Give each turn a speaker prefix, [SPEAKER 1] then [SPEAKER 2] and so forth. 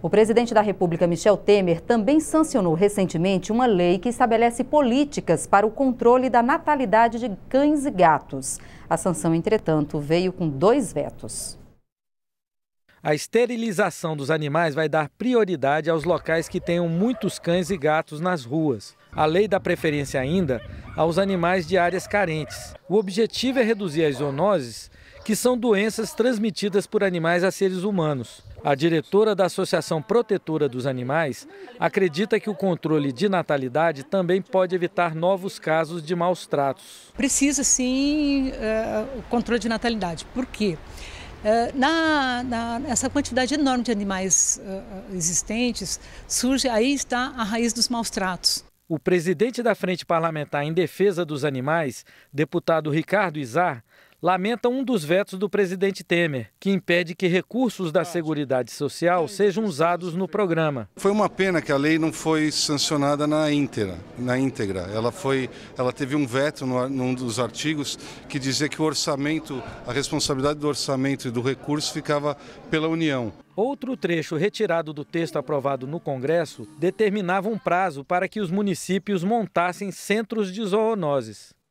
[SPEAKER 1] O presidente da República, Michel Temer, também sancionou recentemente uma lei que estabelece políticas para o controle da natalidade de cães e gatos. A sanção, entretanto, veio com dois vetos.
[SPEAKER 2] A esterilização dos animais vai dar prioridade aos locais que tenham muitos cães e gatos nas ruas. A lei da preferência ainda aos animais de áreas carentes. O objetivo é reduzir as zoonoses, que são doenças transmitidas por animais a seres humanos. A diretora da Associação Protetora dos Animais acredita que o controle de natalidade também pode evitar novos casos de maus tratos. Precisa sim eh, o controle
[SPEAKER 3] de natalidade. Por quê? Eh, na, na, essa quantidade enorme de animais eh, existentes surge aí está a raiz dos maus tratos
[SPEAKER 2] o presidente da Frente Parlamentar em Defesa dos Animais, deputado Ricardo Izar, lamenta um dos vetos do presidente Temer, que impede que recursos da Seguridade Social sejam usados no programa.
[SPEAKER 4] Foi uma pena que a lei não foi sancionada na íntegra. Na íntegra. Ela, foi, ela teve um veto no, num dos artigos que dizia que o orçamento, a responsabilidade do orçamento e do recurso ficava pela União. Outro trecho
[SPEAKER 2] retirado do texto aprovado no Congresso determinava um prazo para que os municípios montassem centros de zoonoses.